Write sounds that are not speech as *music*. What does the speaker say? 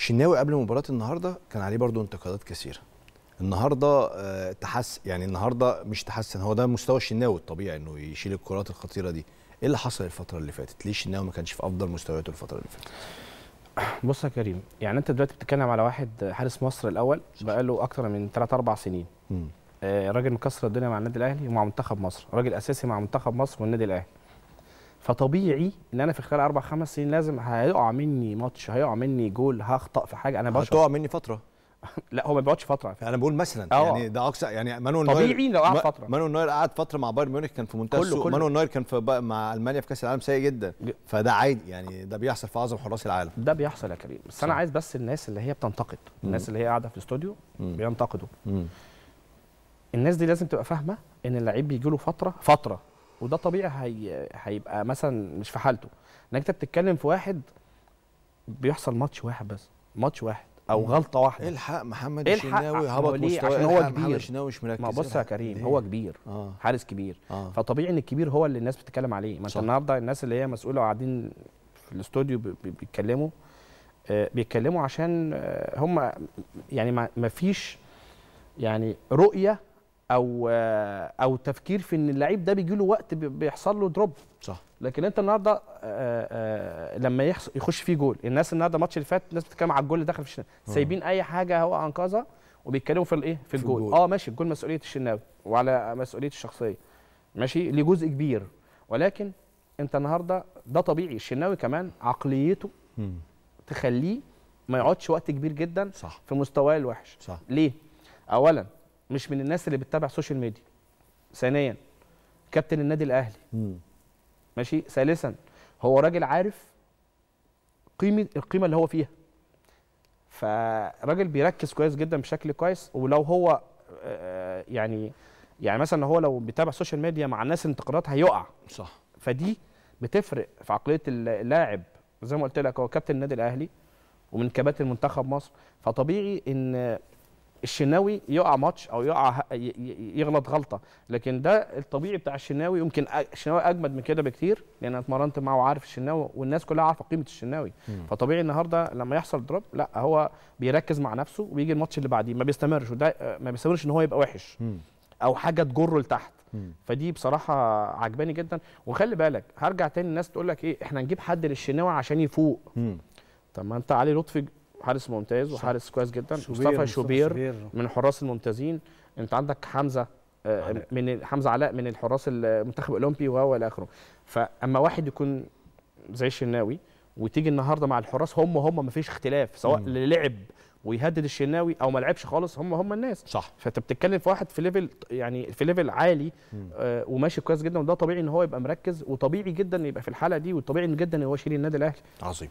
الشناوي قبل مباراه النهارده كان عليه برضو انتقادات كثيره النهارده آه، تحس يعني النهارده مش تحسن هو ده مستوى الشناوي الطبيعي انه يشيل الكرات الخطيره دي ايه اللي حصل الفتره اللي فاتت ليه الشناوي ما كانش في افضل مستوياته الفتره اللي فاتت بص يا كريم يعني انت دلوقتي بتتكلم على واحد حارس مصر الاول بقى له اكتر من 3 4 سنين آه راجل مكسر الدنيا مع النادي الاهلي ومع منتخب مصر راجل اساسي مع منتخب مصر والنادي الاهلي فطبيعي ان انا في خلال اربع خمس سنين لازم هيقع مني ماتش هيقع مني جول هخطا في حاجه انا بشعر هتقع مني فتره *laughs* لا هو ما بيقعدش فتره انا بقول مثلا أوه. يعني ده اقصى يعني مانويل طبيعي لو قعد فتره مانويل نوير قعد فتره مع بايرن ميونخ كان في منتهى السوق مانويل نوير كان في مع المانيا في كاس العالم سيء جدا فده عادي يعني ده بيحصل في اعظم حراس العالم ده بيحصل يا كريم بس انا عايز بس الناس اللي هي بتنتقد الناس اللي هي قاعده في الاستوديو بينتقدوا الناس دي لازم تبقى فاهمه ان اللعيب بيجي له فتره فتره وده طبيعي هي... هيبقى مثلا مش في حالته انك انت بتتكلم في واحد بيحصل ماتش واحد بس ماتش واحد او غلطه واحده الحق محمد الشناوي هبط مستواه عشان هو كبير محمد الشناوي مش مركز ما بص يا كريم هو كبير آه. حارس كبير آه. فطبيعي ان الكبير هو اللي الناس بتتكلم عليه ما انت النهارده الناس اللي هي مسؤوله قاعدين في الاستوديو بيتكلموا آه بيتكلموا عشان آه، هم يعني ما فيش يعني رؤيه او او تفكير في ان اللعيب ده بيجي له وقت بيحصل له دروب صح لكن انت النهارده لما يخش فيه جول الناس النهارده الماتش اللي فات الناس بتتكلم على الجول اللي دخل في الشناوي آه. سايبين اي حاجه هو انقذها وبيتكلموا في الايه في, الجول. الجول اه ماشي الجول مسؤوليه الشناوي وعلى مسؤوليه الشخصيه ماشي ليه جزء كبير ولكن انت النهارده ده طبيعي الشناوي كمان عقليته م. تخليه ما يقعدش وقت كبير جدا صح. في مستواه الوحش صح. ليه اولا مش من الناس اللي بتتابع سوشيال ميديا ثانيا كابتن النادي الاهلي مم. ماشي ثالثا هو راجل عارف قيمه القيمه اللي هو فيها فراجل بيركز كويس جدا بشكل كويس ولو هو آه، آه، يعني يعني مثلا هو لو بيتابع السوشيال ميديا مع الناس انتقادات هيقع صح فدي بتفرق في عقليه اللاعب زي ما قلت لك هو كابتن النادي الاهلي ومن كباتن منتخب مصر فطبيعي ان الشناوي يقع ماتش او يقع يغلط غلطه لكن ده الطبيعي بتاع الشناوي يمكن الشناوي اجمد من كده بكتير لان انا اتمرنت معاه وعارف الشناوي والناس كلها عارفه قيمه الشناوي مم. فطبيعي النهارده لما يحصل دروب لا هو بيركز مع نفسه وبيجي الماتش اللي بعديه ما بيستمرش وده ما بيستمرش ان هو يبقى وحش مم. او حاجه تجره لتحت مم. فدي بصراحه عجباني جدا وخلي بالك هرجع تاني الناس تقول لك ايه احنا نجيب حد للشناوي عشان يفوق مم. طب ما انت علي لطفي حارس ممتاز وحارس كويس جدا شوبير مصطفى شوبير, شوبير من الحراس الممتازين انت عندك حمزه آه، من حمزه علاء من الحراس المنتخب الاولمبي وهو الى اخره فاما واحد يكون زي الشناوي وتيجي النهارده مع الحراس هم هم ما فيش اختلاف سواء اللي لعب ويهدد الشناوي او ما لعبش خالص هم هم الناس صح فانت بتتكلم في واحد في ليفل يعني في ليفل عالي آه وماشي كويس جدا وده طبيعي ان هو يبقى مركز وطبيعي جدا يبقى في الحاله دي وطبيعي جدا ان هو يشيل النادي الاهلي عظيم